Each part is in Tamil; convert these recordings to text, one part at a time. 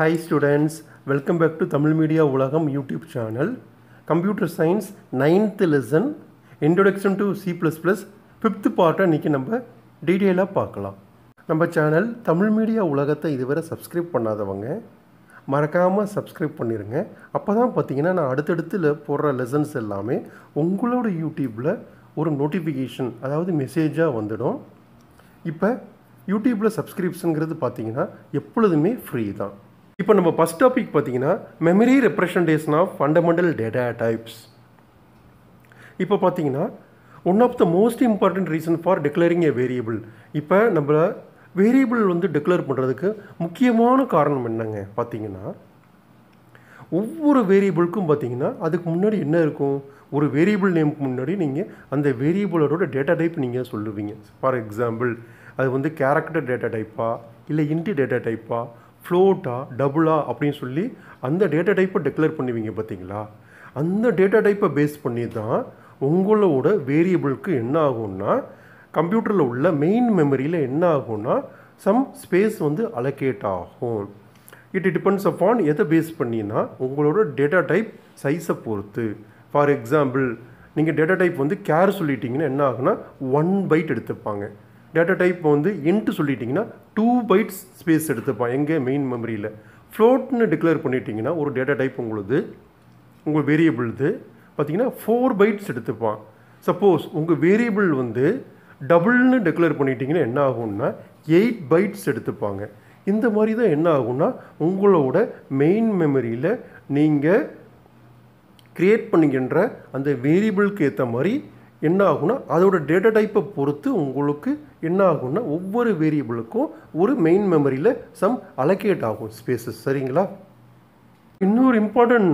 high students welcome back to Tamil media உலகம் YouTube channel computer science ninth lesson introduction to C plus plus fifth பார்ட்டை இன்றைக்கி நம்ம டீட்டெயிலாக பார்க்கலாம் நம்ம சேனல் தமிழ் மீடியா உலகத்தை இதுவரை சப்ஸ்கிரைப் பண்ணாதவங்க மறக்காமல் சப்ஸ்கிரைப் பண்ணிடுங்க அப்போ தான் பார்த்தீங்கன்னா நான் அடுத்தடுத்து போடுற லெசன்ஸ் எல்லாமே உங்களோட யூடியூப்பில் ஒரு நோட்டிஃபிகேஷன் அதாவது மெசேஜாக வந்துடும் இப்போ யூடியூப்பில் சப்ஸ்கிரிப்ஷனுங்கிறது பார்த்தீங்கன்னா எப்பொழுதுமே ஃப்ரீ தான் இப்போ நம்ம ஃபஸ்ட் டாபிக் பார்த்தீங்கன்னா memory representation of fundamental data types இப்போ பார்த்தீங்கன்னா one of the most important reason for declaring a variable இப்போ நம்ம வேரியபிள் வந்து டிக்ளேர் பண்ணுறதுக்கு முக்கியமான காரணம் என்னங்க பார்த்தீங்கன்னா ஒவ்வொரு வேரியபிளுக்கும் பார்த்தீங்கன்னா அதுக்கு முன்னாடி என்ன இருக்கும் ஒரு வேரியபிள் நேமுக்கு முன்னாடி நீங்கள் அந்த வேரியபிளோட டேட்டா டைப் நீங்கள் சொல்லுவீங்க ஃபார் எக்ஸாம்பிள் அது வந்து கேரக்டர் டேட்டா டைப்பா இல்லை இன்டி டேட்டா டைப்பா ஃப்ளோட்டா டபுளா அப்படின்னு சொல்லி அந்த டேட்டா டைப்பை டிக்ளேர் பண்ணுவீங்க பார்த்தீங்களா அந்த டேட்டா டைப்பை பேஸ் பண்ணி தான் உங்களோட வேரியபிளுக்கு என்ன ஆகும்னா கம்ப்யூட்டரில் உள்ள மெயின் மெமரியில் என்ன ஆகும்னா சம் ஸ்பேஸ் வந்து அலோகேட் ஆகும் இட் டிபெண்ட்ஸ் அப்பான் எதை பேஸ் பண்ணினா உங்களோட டேட்டா டைப் சைஸை பொறுத்து ஃபார் எக்ஸாம்பிள் நீங்கள் டேட்டா டைப் வந்து கேர் சொல்லிட்டீங்கன்னா என்ன ஆகுனா ஒன் பைட் எடுத்துப்பாங்க டேட்டா டைப் வந்து இன்ட்டு சொல்லிட்டிங்கன்னா டூ பைட்ஸ் ஸ்பேஸ் எடுத்துப்பான் எங்கே மெயின் மெமரியில் ஃப்ளோட்னு டிக்ளேர் பண்ணிட்டிங்கன்னா ஒரு டேட்டா டைப் உங்களுது உங்கள் வேரியபிள் இது பார்த்திங்கன்னா ஃபோர் பைட்ஸ் எடுத்துப்பான் சப்போஸ் உங்கள் வேரியபிள் வந்து டபுள்னு டிக்ளேர் பண்ணிட்டிங்கன்னா என்ன ஆகும்னா எயிட் பைட்ஸ் எடுத்துப்பாங்க இந்த மாதிரி தான் என்ன ஆகும்னா உங்களோட மெயின் மெமரியில் நீங்கள் க்ரியேட் பண்ணிக்கின்ற அந்த வேரியபிளுக்கு ஏற்ற மாதிரி என்ன ஆகும்னா அதோட டேட்டா டைப்பை பொறுத்து உங்களுக்கு என்ன ஆகும்னா ஒவ்வொரு வேரியபிளுக்கும் ஒரு மெயின் மெமரியில் சம் அலகேட் ஆகும் ஸ்பேஸஸ் சரிங்களா இன்னொரு இம்பார்ட்டண்ட்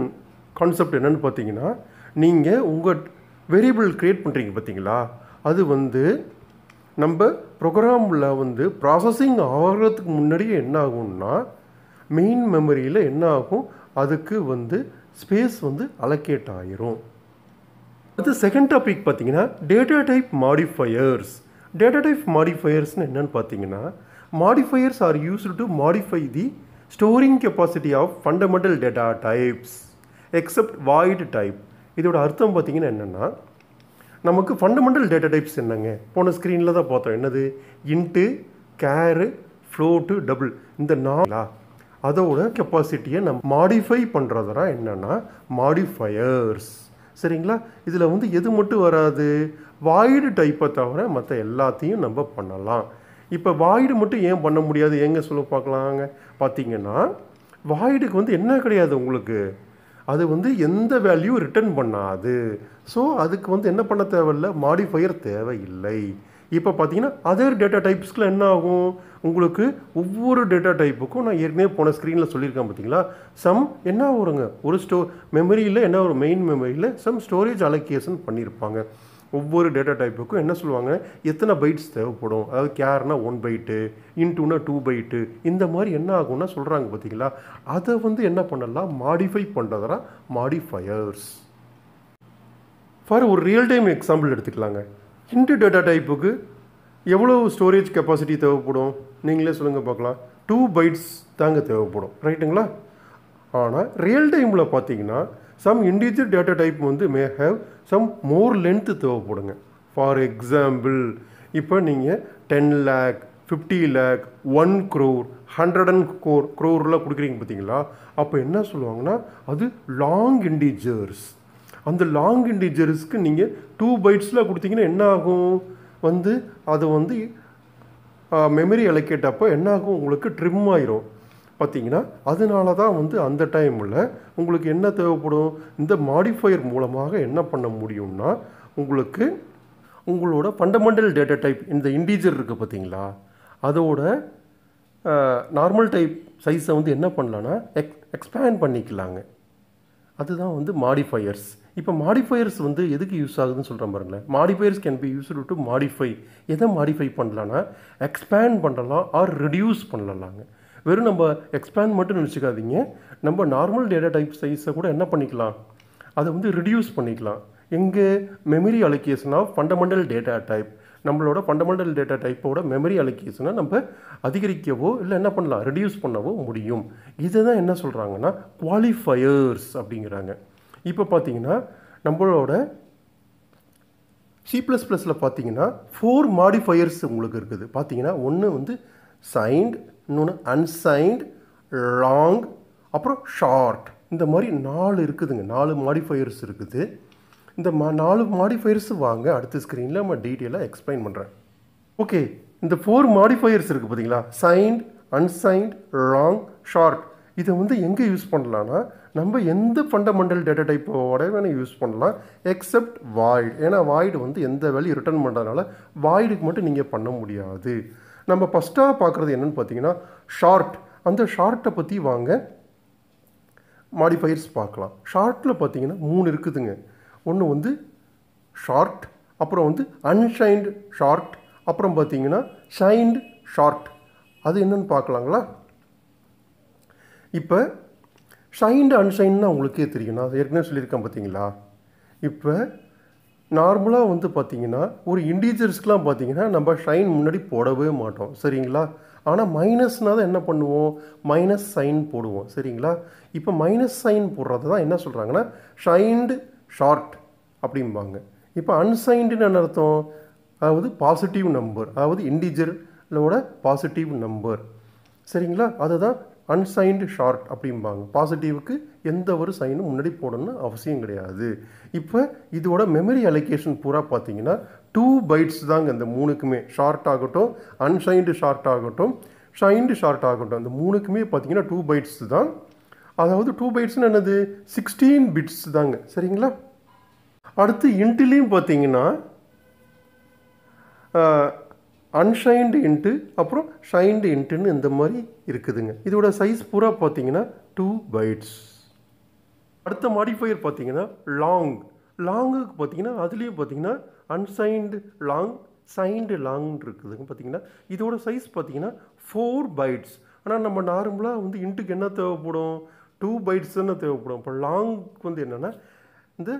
கான்செப்ட் என்னென்னு பார்த்தீங்கன்னா நீங்கள் உங்கள் வேரியபிள் க்ரியேட் பண்ணுறீங்க பார்த்தீங்களா அது வந்து நம்ம ப்ரோக்ராமில் வந்து ப்ராசஸிங் ஆகிறதுக்கு முன்னாடியே என்ன ஆகும்னா மெயின் மெமரியில் என்ன ஆகும் அதுக்கு வந்து ஸ்பேஸ் வந்து அலகேட் ஆயிரும் அது செகண்ட் டாபிக் பார்த்தீங்கன்னா data type modifiers data type மாடிஃபையர்ஸ்னு என்னென்னு பார்த்தீங்கன்னா modifiers are used to modify the storing capacity of fundamental data types except void type இதோட அர்த்தம் பார்த்தீங்கன்னா என்னென்னா நமக்கு ஃபண்டமெண்டல் டேட்டா டைப்ஸ் என்னங்க போன ஸ்க்ரீனில் தான் பார்த்தோம் என்னது இன்ட்டு கேரு ஃப்ளோட்டு டபுள் இந்த நாளா அதோட கெப்பாசிட்டியை நம்ம மாடிஃபை பண்ணுறதுனா என்னென்னா மாடிஃபயர்ஸ் சரிங்களா இதில் வந்து எது மட்டும் வராது வாய்டு டைப்பை தவிர மற்ற எல்லாத்தையும் நம்ம பண்ணலாம் இப்போ வாய்டு மட்டும் ஏன் பண்ண முடியாது எங்க சொல்ல பார்க்கலாங்க பார்த்தீங்கன்னா வாய்டுக்கு வந்து என்ன கிடையாது உங்களுக்கு அது வந்து எந்த வேல்யூ ரிட்டர்ன் பண்ணாது ஸோ அதுக்கு வந்து என்ன பண்ண தேவையில்லை மாடிஃபையர் தேவையில்லை இப்போ பார்த்தீங்கன்னா அதர் டேட்டா டைப்ஸ்க்கில் என்ன ஆகும் உங்களுக்கு ஒவ்வொரு டேட்டா டைப்புக்கும் நான் ஏற்கனவே போன ஸ்க்ரீனில் சொல்லியிருக்கேன் பார்த்தீங்களா சம் என்ன வருங்க ஒரு ஸ்டோ மெமரியில் என்ன ஒரு மெயின் மெமரியில் சம் ஸ்டோரேஜ் அலோகேஷன் பண்ணியிருப்பாங்க ஒவ்வொரு டேட்டா டைப்புக்கும் என்ன சொல்லுவாங்க எத்தனை பைட்ஸ் தேவைப்படும் அதாவது கேர்னா ஒன் பைட்டு இன்டூனா டூ பைட்டு இந்த மாதிரி என்ன ஆகும்னா சொல்கிறாங்க பார்த்தீங்களா அதை வந்து என்ன பண்ணலாம் மாடிஃபை பண்ணுறதுனா மாடிஃபயர்ஸ் ஃபார் ஒரு ரியல் டைம் எக்ஸாம்பிள் எடுத்துக்கலாங்க இன்ட்டு டேட்டா டைப்புக்கு எவ்வளோ ஸ்டோரேஜ் கெப்பாசிட்டி தேவைப்படும் நீங்களே சொல்லுங்கள் பார்க்கலாம் டூ பைட்ஸ் தாங்க தேவைப்படும் ரைட்டுங்களா ஆனால் ரியல் டைமில் பார்த்தீங்கன்னா சம் இண்டிவிஜுவல் டேட்டா டைப் வந்து may have some more length தேவைப்படுங்க ஃபார் எக்ஸாம்பிள் இப்போ நீங்கள் ten lakh fifty lakh one crore hundred and crore க்ரோர்லாம் கொடுக்குறீங்க பார்த்தீங்களா அப்போ என்ன சொல்லுவாங்கன்னா அது லாங் இண்டிஜர்ஸ் அந்த லாங் இன்டிஜர்ஸ்க்கு நீங்கள் டூ பைட்ஸில் கொடுத்தீங்கன்னா என்ன ஆகும் வந்து அதை வந்து மெமரி அலோகேட் அப்போ என்னாகும் உங்களுக்கு ட்ரிம் ஆயிரும் பார்த்தீங்கன்னா அதனால தான் வந்து அந்த டைமில் உங்களுக்கு என்ன தேவைப்படும் இந்த மாடிஃபையர் மூலமாக என்ன பண்ண முடியும்னா உங்களுக்கு உங்களோட ஃபண்டமெண்டல் டேட்டா டைப் இந்த இன்டீஜர் இருக்குது பார்த்தீங்களா அதோட நார்மல் டைப் சைஸை வந்து என்ன பண்ணலான்னா எக்ஸ் எக்ஸ்பேண்ட் பண்ணிக்கலாங்க அதுதான் வந்து மாடிஃபையர்ஸ் இப்போ மாடிஃபையர்ஸ் வந்து எதுக்கு யூஸ் ஆகுதுன்னு சொல்கிறேன் பாருங்களேன் modifiers can be use to modify எதை மாடிஃபை பண்ணலான்னா எக்ஸ்பேண்ட் பண்ணலாம் ஆர் ரிடியூஸ் பண்ணலாங்க வெறும் நம்ம எக்ஸ்பேண்ட் மட்டும் நினச்சிக்காதீங்க நம்ம நார்மல் டேட்டா டைப் சைஸை கூட என்ன பண்ணிக்கலாம் அதை வந்து ரிடியூஸ் பண்ணிக்கலாம் எங்கே memory allocation of fundamental data type நம்மளோட ஃபண்டமெண்டல் டேட்டா டைப்போட மெமரி அலோகேஷனை நம்ம அதிகரிக்கவோ இல்லை என்ன பண்ணலாம் ரெடியூஸ் பண்ணவோ முடியும் இதுதான் என்ன சொல்கிறாங்கன்னா குவாலிஃபயர்ஸ் அப்படிங்கிறாங்க இப்போ பார்த்தீங்கன்னா நம்மளோட சி ப்ளஸ் ப்ளஸில் பார்த்தீங்கன்னா ஃபோர் மாடிஃபயர்ஸ் உங்களுக்கு இருக்குது பார்த்தீங்கன்னா ஒன்று வந்து சைன்ட் இன்னொன்று அன்சைன்ட் லாங் அப்புறம் ஷார்ட் இந்த மாதிரி நாலு இருக்குதுங்க நாலு மாடிஃபயர்ஸ் இருக்குது இந்த மா நாலு மாடிஃபயர்ஸ் வாங்க அடுத்த ஸ்க்ரீனில் நம்ம டீட்டெயிலாக எக்ஸ்பிளைன் பண்ணுறேன் ஓகே இந்த ஃபோர் மாடிஃபயர்ஸ் இருக்குது பார்த்தீங்களா சைன்ட் அன்சைன்ட் ராங் ஷார்ட் இதை வந்து எங்கே யூஸ் பண்ணலான்னா நம்ம எந்த ஃபண்டமெண்டல் டேட்டா டைப்போட வேணால் யூஸ் பண்ணலாம் எக்ஸப்ட் வாய்டு ஏன்னா வாய்டு வந்து எந்த வேலையும் ரிட்டர்ன் பண்ணுறதுனால வாய்டுக்கு மட்டும் நீங்கள் பண்ண முடியாது நம்ம ஃபஸ்ட்டாக பார்க்குறது என்னென்னு பார்த்தீங்கன்னா ஷார்ட் அந்த ஷார்ட்டை பற்றி வாங்க மாடிஃபயர்ஸ் பார்க்கலாம் ஷார்ட்டில் பார்த்தீங்கன்னா மூணு இருக்குதுங்க ஒன்று வந்து ஷார்ட் அப்புறம் வந்து அன்ஷைன்டு ஷார்ட் அப்புறம் பார்த்தீங்கன்னா ஷைன்டு ஷார்ட் அது என்னென்னு பார்க்கலாங்களா இப்போ ஷைன்டு அன்ஷைன்னா உங்களுக்கே தெரியும் நான் ஏற்கனவே சொல்லியிருக்கேன் பார்த்தீங்களா இப்போ நார்மலாக வந்து பார்த்திங்கன்னா ஒரு இண்டிஜர்ஸ்க்கெலாம் பார்த்திங்கன்னா நம்ம ஷைன் முன்னாடி போடவே மாட்டோம் சரிங்களா ஆனால் மைனஸ்னால் தான் என்ன பண்ணுவோம் மைனஸ் சைன் போடுவோம் சரிங்களா இப்போ மைனஸ் சைன் போடுறது தான் என்ன சொல்கிறாங்கன்னா ஷைன்டு ஷார்ட் அப்படிம்பாங்க இப்போ அன்சைன்டுன்னு என்ன அர்த்தம் அதாவது பாசிட்டிவ் நம்பர் அதாவது இண்டிஜரோட பாசிட்டிவ் நம்பர் சரிங்களா அதுதான் அன்சைன்டு ஷார்ட் அப்படிம்பாங்க பாசிட்டிவுக்கு எந்த ஒரு சைனும் முன்னாடி போடணும்னு அவசியம் கிடையாது இப்போ இதோட மெமரி அலோகேஷன் பூரா பார்த்தீங்கன்னா டூ பைட்ஸ் தாங்க இந்த மூணுக்குமே ஷார்ட் ஆகட்டும் அன்சைன்டு ஷார்ட் ஆகட்டும் ஷைன்டு ஷார்ட் ஆகட்டும் அந்த மூணுக்குமே பார்த்தீங்கன்னா டூ பைட்ஸ் தான் அதாவது டூ பைட்ஸ்னு என்னது சிக்ஸ்டீன் பிட்ஸ் தாங்க சரிங்களா அடுத்து இன்ட்டுலேயும் பார்த்தீங்கன்னா அன்ஷைன்டு இன்ட்டு அப்புறம் ஷைன்டு இன்ட்டுன்னு இந்த மாதிரி இருக்குதுங்க இதோட சைஸ் பூரா பார்த்தீங்கன்னா டூ பைட்ஸ் அடுத்த மாடிஃபையர் பார்த்தீங்கன்னா லாங் லாங்குக்கு பார்த்தீங்கன்னா அதுலேயும் பார்த்தீங்கன்னா அன்சைன்டு லாங் சைன்டு லாங் இருக்குதுங்க பார்த்தீங்கன்னா இதோட சைஸ் பார்த்தீங்கன்னா ஃபோர் பைட்ஸ் ஆனால் நம்ம நார்மலாக வந்து இன்ட்டுக்கு என்ன தேவைப்படும் டூ பைட்ஸுன்னு தேவைப்படும் இப்போ லாங்க்கு வந்து என்னென்னா இந்த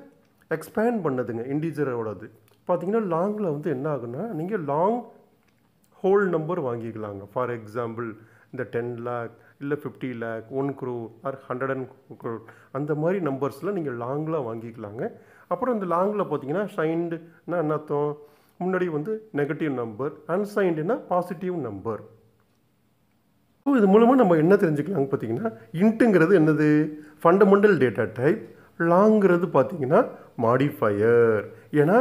எக்ஸ்பேண்ட் பண்ணதுங்க இண்டிஜரோடது பார்த்தீங்கன்னா லாங்கில் வந்து என்ன ஆகுன்னா நீங்கள் லாங் ஹோல் நம்பர் வாங்கிக்கலாங்க ஃபார் எக்ஸாம்பிள் இந்த டென் லேக் இல்லை fifty lakh one crore or hundred and crore அந்த மாதிரி நம்பர்ஸில் நீங்கள் லாங்கில் வாங்கிக்கலாங்க அப்புறம் இந்த லாங்கில் பார்த்தீங்கன்னா சைன்டுனா என்னத்தம் முன்னாடி வந்து நெகட்டிவ் நம்பர் அன்சைன்டுனா பாசிட்டிவ் நம்பர் இது மூலமாக நம்ம என்ன தெரிஞ்சுக்கலாம்னு பார்த்தீங்கன்னா இன்ட்டுங்கிறது என்னது ஃபண்டமெண்டல் டேட்டா டைப் லாங்கிறது பார்த்தீங்கன்னா மாடிஃபையர் ஏன்னா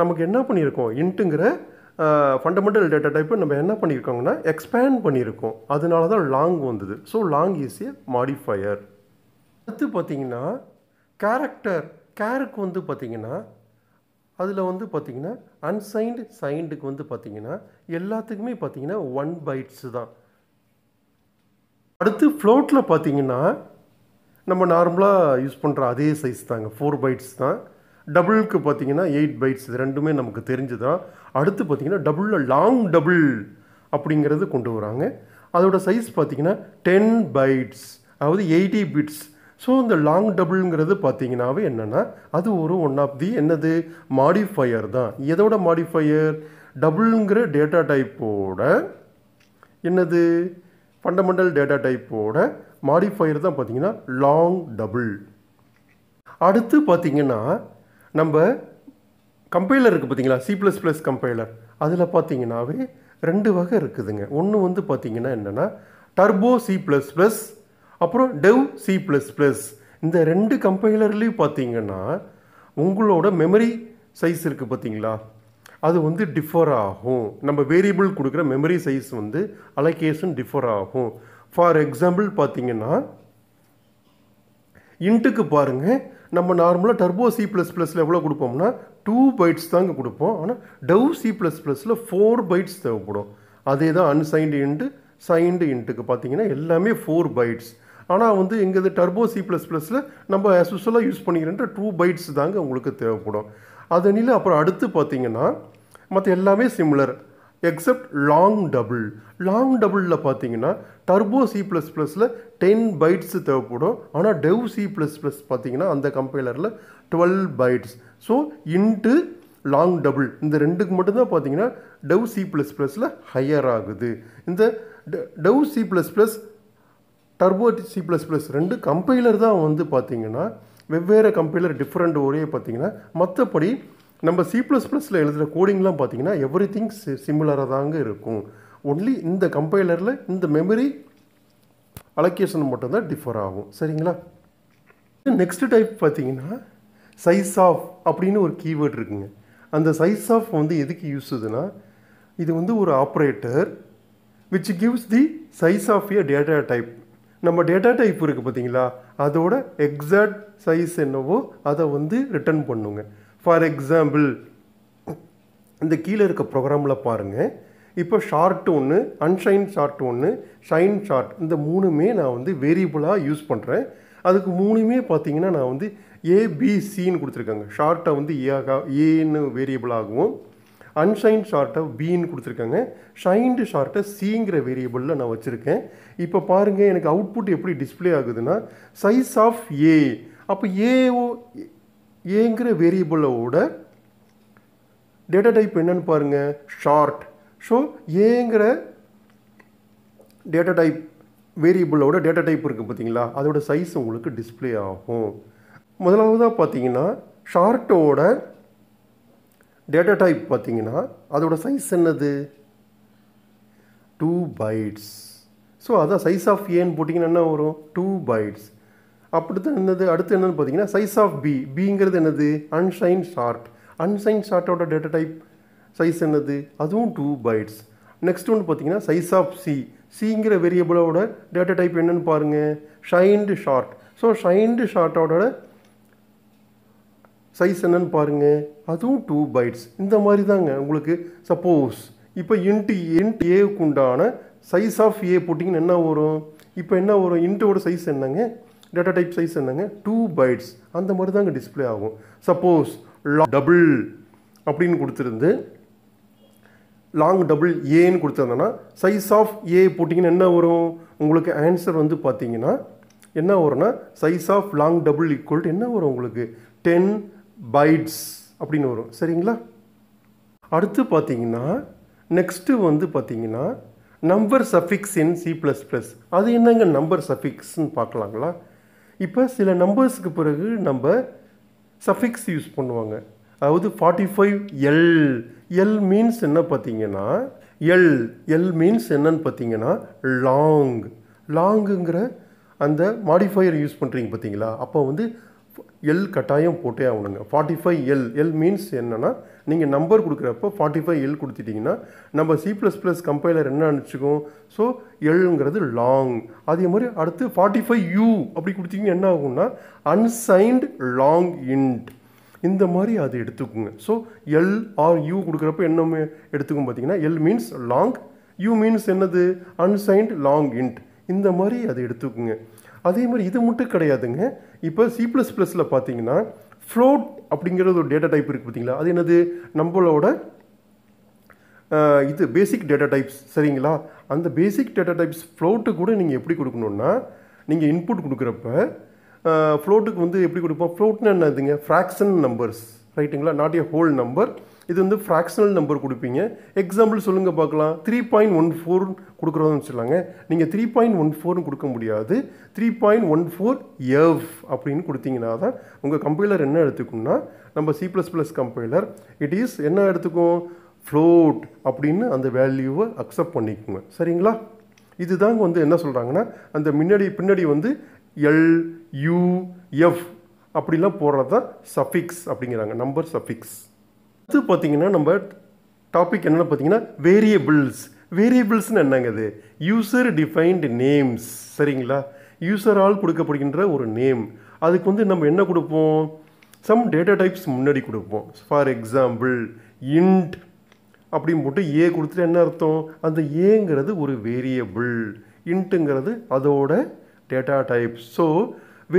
நமக்கு என்ன பண்ணியிருக்கோம் இன்ட்டுங்கிற ஃபண்டமெண்டல் டேட்டா டைப்பு நம்ம என்ன பண்ணியிருக்கோங்கன்னா எக்ஸ்பேண்ட் பண்ணியிருக்கோம் அதனால தான் லாங் வந்தது so long is a modifier அடுத்து பார்த்திங்கன்னா கேரக்டர் கேருக்கு வந்து பார்த்திங்கன்னா அதில் வந்து பார்த்திங்கன்னா அன்சைன்டு சைன்டுக்கு வந்து பார்த்திங்கன்னா எல்லாத்துக்குமே பார்த்திங்கன்னா ஒன் பைட்ஸ் தான் அடுத்து ஃப்ளோட்டில் பார்த்தீங்கன்னா நம்ம நார்மலாக யூஸ் பண்ணுற அதே சைஸ் தாங்க ஃபோர் பைட்ஸ் தான் டபுளுக்கு பார்த்தீங்கன்னா எயிட் பைட்ஸ் இது ரெண்டுமே நமக்கு தெரிஞ்சு தான் அடுத்து பார்த்தீங்கன்னா டபுளில் லாங் டபுள் அப்படிங்கிறது கொண்டு வராங்க அதோடய சைஸ் பார்த்திங்கன்னா டென் பைட்ஸ் அதாவது எயிட்டி பிட்ஸ் ஸோ இந்த லாங் டபுளுங்கிறது பார்த்தீங்கன்னாவே என்னென்னா அது ஒரு ஒன் ஆஃப் தி என்னது மாடிஃபையர் தான் எதோட மாடிஃபையர் டபுளுங்கிற டேட்டா டைப்போட என்னது ஃபண்டமெண்டல் டேட்டா டைப்போட மாடிஃபையர் தான் பார்த்திங்கன்னா லாங் டபுள் அடுத்து பார்த்திங்கன்னா நம்ம கம்பைலர் இருக்குது பார்த்திங்களா சி ப்ளஸ் ப்ளஸ் கம்பைலர் அதில் பார்த்திங்கனாவே ரெண்டு வகை இருக்குதுங்க ஒன்று வந்து பார்த்திங்கன்னா என்னென்னா டர்போ சி ப்ளஸ் ப்ளஸ் அப்புறம் டெவ் சி ப்ளஸ் ப்ளஸ் இந்த ரெண்டு கம்பைலர்லேயும் பார்த்திங்கன்னா உங்களோட மெமரி சைஸ் இருக்குது பார்த்திங்களா அது வந்து டிஃபர் ஆகும் நம்ம வேரியபிள் கொடுக்குற மெமரி சைஸ் வந்து அலகேஷன் டிஃபர் ஆகும் ஃபார் எக்ஸாம்பிள் பார்த்தீங்கன்னா இன்ட்டுக்கு பாருங்கள் நம்ம நார்மலாக டர்போ சி ப்ளஸ் ப்ளஸில் எவ்வளோ கொடுப்போம்னா டூ பைட்ஸ் தாங்க கொடுப்போம் ஆனால் டவ் சி ப்ளஸ் ப்ளஸில் ஃபோர் பைட்ஸ் தேவைப்படும் அதே தான் அன்சைன்டு இன்ட்டு சைன்டு இன்ட்டுக்கு பார்த்தீங்கன்னா எல்லாமே ஃபோர் பைட்ஸ் ஆனால் வந்து எங்கள் டர்போ சி ப்ளஸ் ப்ளஸில் நம்ம ஆஸ் யூஸ் பண்ணிக்கிறன்ற டூ பைட்ஸ் தாங்க உங்களுக்கு தேவைப்படும் அதனில் அப்புறம் அடுத்து பார்த்தீங்கன்னா மற்ற எல்லாமே similar except long double long டபுளில் பார்த்தீங்கன்னா டர்போ சி ப்ளஸ் ப்ளஸில் டென் பைட்ஸ் தேவைப்படும் ஆனால் டெவ் சி ப்ளஸ் ப்ளஸ் பார்த்தீங்கன்னா அந்த கம்பைலரில் twelve bytes so int long double இந்த ரெண்டுக்கு மட்டும்தான் பார்த்தீங்கன்னா டவ் சி ப்ளஸ் ப்ளஸில் ஹையர் ஆகுது இந்த Dev C plus plus Turbo C plus plus ரெண்டு கம்பைலர் தான் வந்து பார்த்திங்கன்னா வெவ்வேறு கம்பைலர் டிஃப்ரெண்ட் ஒரே பார்த்திங்கன்னா மற்றபடி நம்ம சி ப்ளஸ் ப்ளஸில் எழுதுகிற கோடிங்லாம் பார்த்தீங்கன்னா எவ்ரி திங் சிமிலராக தாங்க இருக்கும் ஒன்லி இந்த கம்பைலரில் இந்த மெமரி அலோகேஷன் மட்டும்தான் டிஃபர் ஆகும் சரிங்களா நெக்ஸ்ட் டைப் பார்த்தீங்கன்னா சைஸ் ஆஃப் அப்படின்னு ஒரு கீவேர்ட் இருக்குங்க அந்த சைஸ் ஆஃப் வந்து எதுக்கு யூஸ் ஆகுதுன்னா இது வந்து ஒரு operator which gives the size of a data type நம்ம டேட்டா டைப் இருக்குது பார்த்தீங்களா அதோட எக்ஸாக்ட் சைஸ் என்னவோ அதை வந்து ரிட்டர்ன் பண்ணுங்க ஃபார் எக்ஸாம்பிள் இந்த கீழே இருக்க ப்ரோக்ராமில் பாருங்கள் இப்போ ஷார்ட் ஒன்று அன்ஷைன் ஷார்ட் ஒன்று ஷைன் ஷார்ட் இந்த மூணுமே நான் வந்து வேரியபுளாக யூஸ் பண்ணுறேன் அதுக்கு மூணுமே பார்த்தீங்கன்னா நான் வந்து ஏபிசின்னு கொடுத்துருக்காங்க ஷார்ட்டை வந்து ஏகா ஏன்னு வேரியபுளாகவும் அன்ஷைன் ஷார்ட்டை பின்னு கொடுத்துருக்காங்க ஷைன்டு ஷார்ட்டை சிங்கிற வேரியபிளில் நான் வச்சுருக்கேன் இப்போ பாருங்கள் எனக்கு அவுட்புட் எப்படி டிஸ்பிளே ஆகுதுன்னா சைஸ் ஆஃப் ஏ அப்போ ஏஓ ஏங்கிற வேரியபிளோட டேட்டா டைப் என்னன்னு பாருங்கள் ஷார்ட் ஸோ ஏங்கிற டேட்டா டைப் வேரியபிளோட டேட்டா டைப் இருக்குது பார்த்தீங்களா அதோட சைஸ் உங்களுக்கு டிஸ்பிளே ஆகும் முதலாவதாக பார்த்தீங்கன்னா ஷார்ட்டோட டேட்டா டைப் பார்த்தீங்கன்னா அதோட சைஸ் என்னது டூ பைட்ஸ் ஸோ அதான் சைஸ் ஆஃப் ஏன்னு போட்டிங்கன்னா என்ன வரும் டூ பைட்ஸ் அப்படித்தான் என்னது அடுத்து என்னென்னு பார்த்தீங்கன்னா சைஸ் ஆஃப் பி பிங்கிறது என்னது அன்ஷைன் ஷார்ட் அன்சைன் ஷார்ட்டோட டேட்டா டைப் சைஸ் என்னது அதுவும் டூ பைட்ஸ் நெக்ஸ்ட் ஒன்று பார்த்தீங்கன்னா சைஸ் ஆஃப் சி சிங்கிற வேரியபிளோட டேட்டா டைப் என்னன்னு பாருங்கள் ஷைன்டு ஷார்ட் ஸோ ஷைன்டு ஷார்ட்டோட சைஸ் என்னன்னு பாருங்கள் அதுவும் டூ பைட்ஸ் இந்த மாதிரி தாங்க உங்களுக்கு சப்போஸ் இப்போ இன்ட்டு இன்ட் ஏவுக்கு உண்டான சைஸ் ஆஃப் ஏ போட்டிங்கன்னு என்ன வரும் இப்போ என்ன வரும் இன்ட்டோட சைஸ் என்னங்க டேட்டா டைப் சைஸ் என்னங்க டூ பைட்ஸ் அந்த மாதிரி தாங்க டிஸ்பிளே ஆகும் சப்போஸ் லா டபுள் அப்படின்னு கொடுத்துருந்து லாங் டபுள் ஏன்னு கொடுத்துருந்தோன்னா சைஸ் ஆஃப் ஏ போட்டிங்கன்னா என்ன வரும் உங்களுக்கு ஆன்சர் வந்து பார்த்தீங்கன்னா என்ன வரும்னா size of long double equal என்ன வரும் உங்களுக்கு டென் பைட்ஸ் அப்படின்னு வரும் சரிங்களா அடுத்து பார்த்தீங்கன்னா நெக்ஸ்ட்டு வந்து பார்த்தீங்கன்னா number suffix in C plus plus அது என்னங்க நம்பர் சஃபிக்ஸ்ன்னு பார்க்கலாங்களா இப்போ சில நம்பர்ஸுக்கு பிறகு நம்ம சஃபிக்ஸ் யூஸ் பண்ணுவாங்க அதாவது forty five L L means என்ன பார்த்தீங்கன்னா எல் எல் மீன்ஸ் என்னன்னு பார்த்தீங்கன்னா லாங் லாங்குங்கிற அந்த மாடிஃபையர் யூஸ் பண்ணுறீங்க பார்த்தீங்களா அப்போ வந்து எல் கட்டாயம் போட்டே ஆகணுங்க forty five L L means என்னென்னா நீங்கள் நம்பர் கொடுக்குறப்ப ஃபார்ட்டி ஃபைவ் எல் கொடுத்துட்டிங்கன்னா நம்ம சி ப்ளஸ் ப்ளஸ் கம்பைலர் என்ன நினச்சிக்கும் ஸோ எல்ங்கிறது லாங் அதே மாதிரி அடுத்து ஃபார்ட்டி ஃபைவ் யூ அப்படி கொடுத்தீங்கன்னா என்ன ஆகும்னா அன்சைன்டு லாங் இன்ட் இந்த மாதிரி அது எடுத்துக்குங்க ஸோ எல் ஆர் யூ கொடுக்குறப்ப என்ன எடுத்துக்கும் பார்த்தீங்கன்னா L means long U means என்னது அன்சைன்ட் லாங் இன்ட் இந்த மாதிரி அது எடுத்துக்குங்க அதே மாதிரி இது மட்டும் கிடையாதுங்க இப்போ சி ப்ளஸ் ப்ளஸில் பார்த்தீங்கன்னா ஃப்ளோட் அப்படிங்கிறது ஒரு டேட்டா டைப் இருக்குது பார்த்தீங்களா அது என்னது நம்மளோட இது பேசிக் டேட்டா டைப்ஸ் சரிங்களா அந்த பேசிக் டேட்டா டைப்ஸ் ஃப்ளோட்டு கூட நீங்கள் எப்படி கொடுக்கணுன்னா நீங்கள் இன்புட் கொடுக்குறப்ப ஃப்ளோட்டுக்கு வந்து எப்படி கொடுப்போம் ஃப்ளோட்னு என்னதுங்க ஃப்ராக்ஷன் நம்பர்ஸ் ரைட்டுங்களா நாட் ஏ ஹோல் நம்பர் இது வந்து ஃப்ராக்ஷனல் நம்பர் கொடுப்பீங்க எக்ஸாம்பிள் சொல்லுங்கள் பார்க்கலாம் த்ரீ பாயிண்ட் ஒன் ஃபோர்னு கொடுக்குறதுன்னு வச்சுருலாங்க நீங்கள் த்ரீ பாயிண்ட் ஒன் ஃபோர்னு கொடுக்க முடியாது த்ரீ பாயிண்ட் ஒன் ஃபோர் எவ் அப்படின்னு கொடுத்தீங்கன்னா தான் உங்கள் கம்பைலர் என்ன எடுத்துக்கும்னா நம்ம C plus plus compiler it is என்ன எடுத்துக்கும் ஃப்ளோட் அப்படின்னு அந்த வேல்யூவை அக்செப்ட் பண்ணிக்கோங்க சரிங்களா இதுதாங்க வந்து என்ன சொல்கிறாங்கன்னா அந்த முன்னாடி பின்னாடி வந்து எல் யூ எஃப் அப்படிலாம் போடுறது தான் சஃபிக்ஸ் அப்படிங்கிறாங்க நம்பர் சஃபிக்ஸ் அடுத்து பார்த்திங்கன்னா நம்ம டாபிக் என்னென்னு பார்த்தீங்கன்னா வேரியபிள்ஸ் வேரியபிள்ஸ்னு என்னங்க அது யூசர் டிஃபைன்டு நேம்ஸ் சரிங்களா யூசரால் கொடுக்கப்படுகின்ற ஒரு நேம் அதுக்கு வந்து நம்ம என்ன கொடுப்போம் சம் டேட்டா டைப்ஸ் முன்னாடி கொடுப்போம் ஃபார் எக்ஸாம்பிள் இன்ட் அப்படின்னு போட்டு ஏ கொடுத்துட்டு என்ன அர்த்தம் அந்த ஏங்கிறது ஒரு வேரியபிள் இன்ட்டுங்கிறது அதோட டேட்டா டைப் ஸோ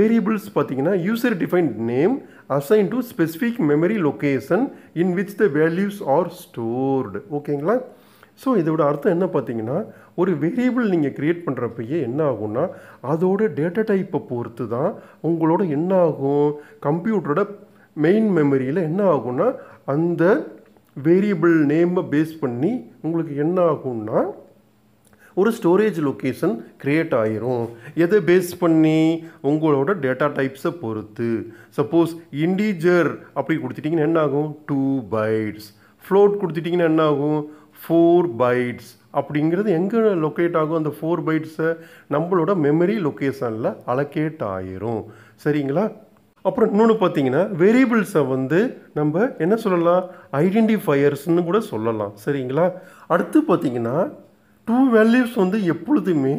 வேரியபிள்ஸ் பார்த்தீங்கன்னா user defined name assign to specific memory location in which the values are stored ஓகேங்களா ஸோ இதோட அர்த்தம் என்ன பார்த்தீங்கன்னா ஒரு வேரியபிள் நீங்கள் க்ரியேட் பண்ணுறப்பையே என்ன ஆகும்னா அதோட டேட்டா டைப்பை பொறுத்து தான் உங்களோட என்ன ஆகும் கம்ப்யூட்டரோட மெயின் மெமரியில் என்ன ஆகும்னா அந்த வேரியபிள் நேமை பேஸ் பண்ணி உங்களுக்கு என்ன ஆகும்னா ஒரு ஸ்டோரேஜ் லொக்கேஷன் க்ரியேட் ஆகிரும் எதை பேஸ் பண்ணி உங்களோட டேட்டா டைப்ஸை பொறுத்து சப்போஸ் இண்டீஜர் அப்படி கொடுத்துட்டிங்கன்னா என்ன ஆகும் டூ பைட்ஸ் ஃப்ளோட் கொடுத்துட்டிங்கன்னா என்ன ஆகும் ஃபோர் பைட்ஸ் அப்படிங்கிறது எங்கே லொக்கேட் ஆகும் அந்த ஃபோர் பைட்ஸை நம்மளோட மெமரி லொக்கேஷனில் அலோகேட் ஆயிரும் சரிங்களா அப்புறம் இன்னொன்று பார்த்தீங்கன்னா வேரியபிள்ஸை வந்து நம்ம என்ன சொல்லலாம் ஐடென்டிஃபையர்ஸ்னு கூட சொல்லலாம் சரிங்களா அடுத்து பார்த்தீங்கன்னா டூ வேல்யூஸ் வந்து எப்பொழுதுமே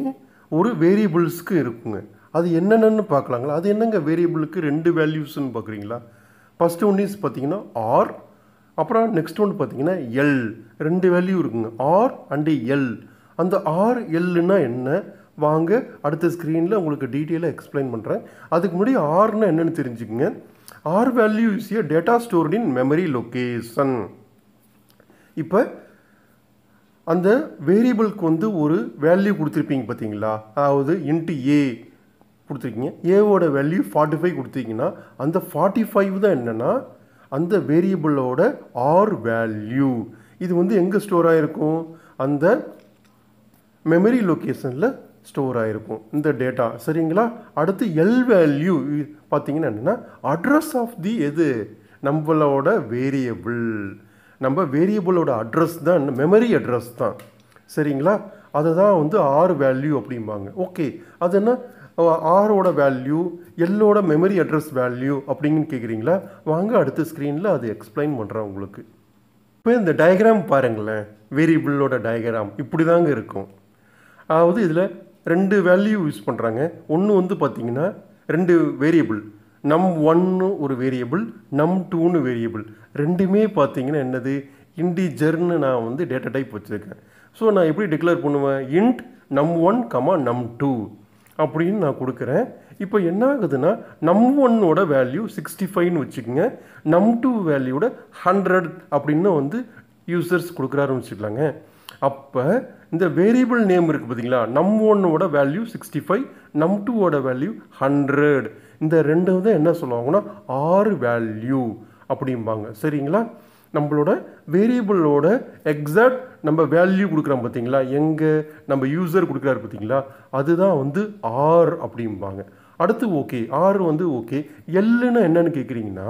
ஒரு வேரியபிள்ஸ்க்கு இருக்குங்க அது என்னென்னு பார்க்கலாங்களா அது என்னங்க வேரியபிளுக்கு ரெண்டு வேல்யூஸ்ன்னு பார்க்குறீங்களா ஃபஸ்ட்டு ஒன்று இஸ் பார்த்தீங்கன்னா ஆர் அப்புறம் நெக்ஸ்ட் ஒன்று பார்த்தீங்கன்னா எல் ரெண்டு வேல்யூ இருக்குங்க ஆர் அண்டு எல் அந்த ஆர் எல்லுனா என்ன வாங்க அடுத்த ஸ்க்ரீனில் உங்களுக்கு டீட்டெயிலாக எக்ஸ்பிளைன் பண்ணுறேன் அதுக்கு முன்னாடி ஆர்னா என்னென்னு தெரிஞ்சுக்கங்க R value is a data stored in memory location இப்போ அந்த வேரியபிளுக்கு வந்து ஒரு வேல்யூ கொடுத்துருப்பீங்க பார்த்தீங்களா அதாவது இன்ட்டு ஏ கொடுத்துருக்கீங்க ஏவோட வேல்யூ ஃபார்ட்டி ஃபைவ் கொடுத்தீங்கன்னா அந்த ஃபார்ட்டி ஃபைவ் தான் என்னென்னா அந்த வேரியபிளோட ஆர் வேல்யூ இது வந்து எங்கே ஸ்டோர் ஆகிருக்கும் அந்த மெமரி லொக்கேஷனில் ஸ்டோர் ஆகிருக்கும் இந்த டேட்டா சரிங்களா அடுத்து எல் வேல்யூ பார்த்தீங்கன்னா என்னென்னா அட்ரஸ் ஆஃப் தி எது நம்மளோட வேரியபிள் நம்ம வேரியபிளோட அட்ரஸ் தான் மெமரி அட்ரஸ் தான் சரிங்களா அதை தான் வந்து ஆர் வேல்யூ அப்படிம்பாங்க ஓகே அது என்ன ஆரோட வேல்யூ எல்லோட மெமரி அட்ரஸ் வேல்யூ அப்படின்னு கேட்குறீங்களா வாங்க அடுத்த ஸ்க்ரீனில் அது எக்ஸ்பிளைன் பண்ணுறேன் உங்களுக்கு இப்போ இந்த டயக்ராம் பாருங்களேன் வேரியபிளோட டயக்ராம் இப்படி தாங்க இருக்கும் அதாவது இதில் ரெண்டு வேல்யூ யூஸ் பண்ணுறாங்க ஒன்று வந்து பார்த்திங்கன்னா ரெண்டு வேரியபிள் நம் ஒன்னு ஒரு வேரியபிள் நம் டூன்னு வேரியபிள் ரெண்டுமே பார்த்தீங்கன்னா என்னது இன்டிஜர்னு நான் வந்து டேட்டா டைப் வச்சுருக்கேன் ஸோ நான் எப்படி டிக்ளேர் பண்ணுவேன் இன்ட் நம் ஒன் கமா நம் டூ அப்படின்னு நான் கொடுக்குறேன் இப்போ என்ன ஆகுதுன்னா நம் ஒன்னோட வேல்யூ சிக்ஸ்டி ஃபைவ்னு வச்சுக்கோங்க நம் டூ வேல்யூட ஹண்ட்ரட் அப்படின்னு வந்து யூசர்ஸ் கொடுக்குறாருன்னு வச்சுக்கலாங்க அப்போ இந்த வேரியபிள் நேம் இருக்குது பார்த்தீங்களா நம் ஒன்னோட வேல்யூ சிக்ஸ்டி ஃபைவ் நம் டூவோட வேல்யூ ஹண்ட்ரட் இந்த ரெண்டு என்ன சொல்லுவாங்கன்னா ஆர் வேல்யூ அப்படிம்பாங்க சரிங்களா நம்மளோட வேரியபிளோட எக்ஸாக்ட் நம்ம வேல்யூ கொடுக்குறோம் பார்த்தீங்களா எங்கே நம்ம யூஸர் கொடுக்குறாரு பார்த்தீங்களா அதுதான் வந்து ஆர் அப்படிம்பாங்க அடுத்து ஓகே ஆர் வந்து ஓகே எல்லுன்னா என்னன்னு கேட்குறீங்கன்னா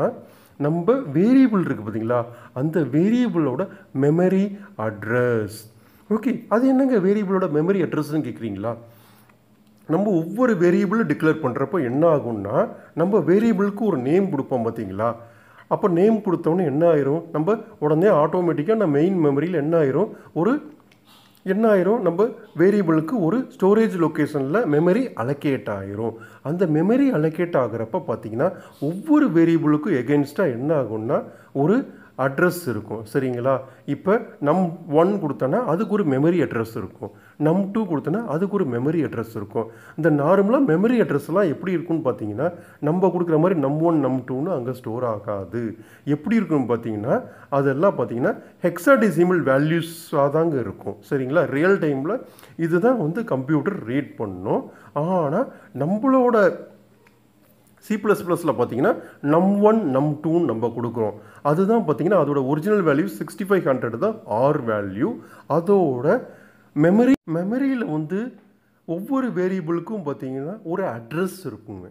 நம்ம வேரியபிள் இருக்குது பார்த்தீங்களா அந்த வேரியபிளோட மெமரி அட்ரஸ் ஓகே அது என்னங்க வேரியபிளோட மெமரி அட்ரஸ்ன்னு கேட்குறீங்களா நம்ம ஒவ்வொரு வேரியபிளும் டிக்ளேர் பண்ணுறப்போ என்ன ஆகும்னா நம்ம வேரியபிளுக்கு ஒரு நேம் கொடுப்போம் பார்த்தீங்களா அப்போ நேம் கொடுத்தோன்னே என்ன ஆயிரும் நம்ம உடனே ஆட்டோமேட்டிக்காக நம்ம மெயின் மெமரியில் என்ன ஆயிரும் ஒரு என்ன ஆயிரும் நம்ம வேரியபிளுக்கு ஒரு ஸ்டோரேஜ் லொக்கேஷனில் மெமரி அலோகேட் ஆகிரும் அந்த மெமரி அலோகேட் ஆகிறப்ப பார்த்தீங்கன்னா ஒவ்வொரு வேரியபிளுக்கும் எகென்ஸ்டாக என்ன ஆகும்னா ஒரு அட்ரஸ் இருக்கும் சரிங்களா இப்போ நம் ஒன் கொடுத்தோன்னா அதுக்கு ஒரு மெமரி அட்ரஸ் இருக்கும் நம் டூ கொடுத்தோன்னா அதுக்கு ஒரு மெமரி அட்ரஸ் இருக்கும் இந்த நார்மலாக மெமரி அட்ரஸ்லாம் எப்படி இருக்கும்னு பார்த்தீங்கன்னா நம்ம கொடுக்குற மாதிரி நம் ஒன் நம் டூன்னு அங்கே ஸ்டோர் ஆகாது எப்படி இருக்கும்னு பார்த்தீங்கன்னா அதெல்லாம் பார்த்தீங்கன்னா ஹெக்ஸாடிசிமல் வேல்யூஸாக தாங்க இருக்கும் சரிங்களா ரியல் டைமில் இதுதான் வந்து கம்ப்யூட்டர் ரீட் பண்ணும் ஆனால் நம்மளோட சி ப்ளஸ் ப்ளஸில் பார்த்தீங்கன்னா நம் ஒன் நம் டூன்னு நம்ம கொடுக்குறோம் அதுதான் பார்த்தீங்கன்னா அதோட original value sixty five hundred தான் ஆர் வேல்யூ அதோட மெமரி மெமரியில் வந்து ஒவ்வொரு வேரியபிளுக்கும் பார்த்தீங்கன்னா ஒரு அட்ரஸ் இருக்குங்க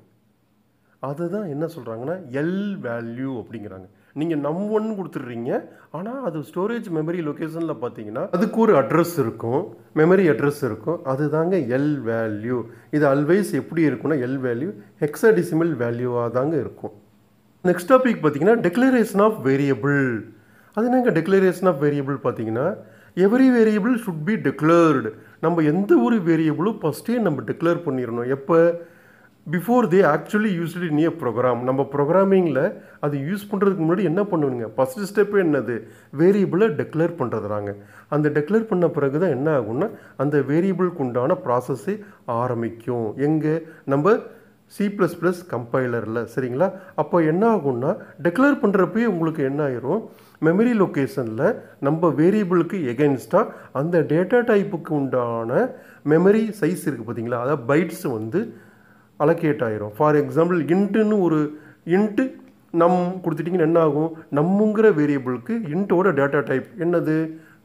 அதை தான் என்ன சொல்கிறாங்கன்னா எல் வேல்யூ அப்படிங்கிறாங்க நீங்கள் நம் ஒன்று கொடுத்துட்றீங்க ஆனால் அது ஸ்டோரேஜ் மெமரி லொக்கேஷனில் பார்த்தீங்கன்னா அதுக்கு ஒரு அட்ரஸ் இருக்கும் மெமரி அட்ரஸ் இருக்கும் அது தாங்க எல் வேல்யூ இது அல்வைஸ் எப்படி இருக்குன்னா எல் வேல்யூ ஹெக்ஸடிசிமல் வேல்யூவாக தாங்க இருக்கும் நெக்ஸ்ட் டாபிக் பார்த்தீங்கன்னா டெக்ளரேஷன் ஆஃப் வேரியபிள் அது என்னங்க டெக்ளரேஷன் ஆஃப் வேரியபிள் பார்த்தீங்கன்னா every variable should be declared நம்ம எந்த ஒரு வேரியபிளும் ஃபஸ்ட்டே நம்ம டிக்ளேர் பண்ணிடணும் எப்போ before they actually used in a program நம்ம ப்ரோக்ராமிங்கில் அது யூஸ் பண்ணுறதுக்கு முன்னாடி என்ன பண்ணுவீங்க ஃபஸ்ட்டு ஸ்டெப்பு என்னது வேரியபிளை டெக்ளேர் பண்ணுறதுறாங்க அந்த டெக்ளேர் பண்ண பிறகு தான் என்ன ஆகும்னா அந்த வேரியபிளுக்கு உண்டான ப்ராசஸ்ஸே ஆரம்பிக்கும் எங்கே நம்ம சி ப்ளஸ் ப்ளஸ் கம்பைலரில் சரிங்களா அப்போ என்ன ஆகும்னா டெக்லேர் பண்ணுறப்பயே உங்களுக்கு என்ன ஆயிரும் மெமரி லொக்கேஷனில் நம்ம வேரியபிளுக்கு எகென்ஸ்டாக அந்த டேட்டா டைப்புக்கு உண்டான மெமரி சைஸ் இருக்குது பார்த்தீங்களா அதாவது பைட்ஸ் வந்து அலக்கேட் ஆகிரும் ஃபார் எக்ஸாம்பிள் இன்ட்டுன்னு ஒரு இன்ட்டு நம் கொடுத்துட்டிங்கன்னா என்ன ஆகும் நம்முங்கிற வேரியபிளுக்கு இன்ட்டோட டேட்டா டைப் என்னது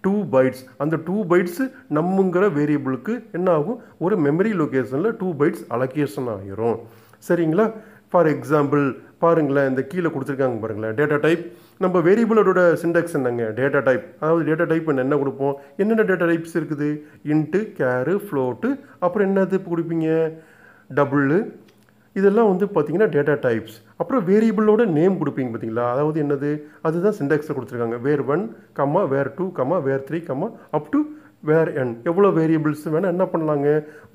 டூ பைட்ஸ் அந்த டூ பைட்ஸ் நம்முங்கிற வேரியபிளுக்கு என்ன ஆகும் ஒரு மெமரி லொக்கேஷனில் டூ பைட்ஸ் அலோகேஷன் ஆகிரும் சரிங்களா ஃபார் எக்ஸாம்பிள் பாருங்களேன் இந்த கீழே கொடுத்துருக்காங்க பாருங்களேன் டேட்டா டைப் நம்ம வேரியபிளோட சின்டெக்ஸ் என்னங்க டேட்டா டைப் அதாவது டேட்டா டைப் என்ன கொடுப்போம் என்னென்ன டேட்டா டைப்ஸ் இருக்குது இன்ட்டு கேரு ஃப்ளோட்டு அப்புறம் என்னது கொடுப்பீங்க டபுள் இதெல்லாம் வந்து பார்த்திங்கன்னா டேட்டா டைப்ஸ் அப்புறம் வேரியபிளோட நேம் கொடுப்பீங்க பார்த்தீங்களா அதாவது என்னது அதுதான் சின்டாக்ஸில் கொடுத்துருக்காங்க var one comma var two comma var three comma up to var N எவ்வளோ வேரியபிள்ஸ் வேணால் என்ன பண்ணலாங்க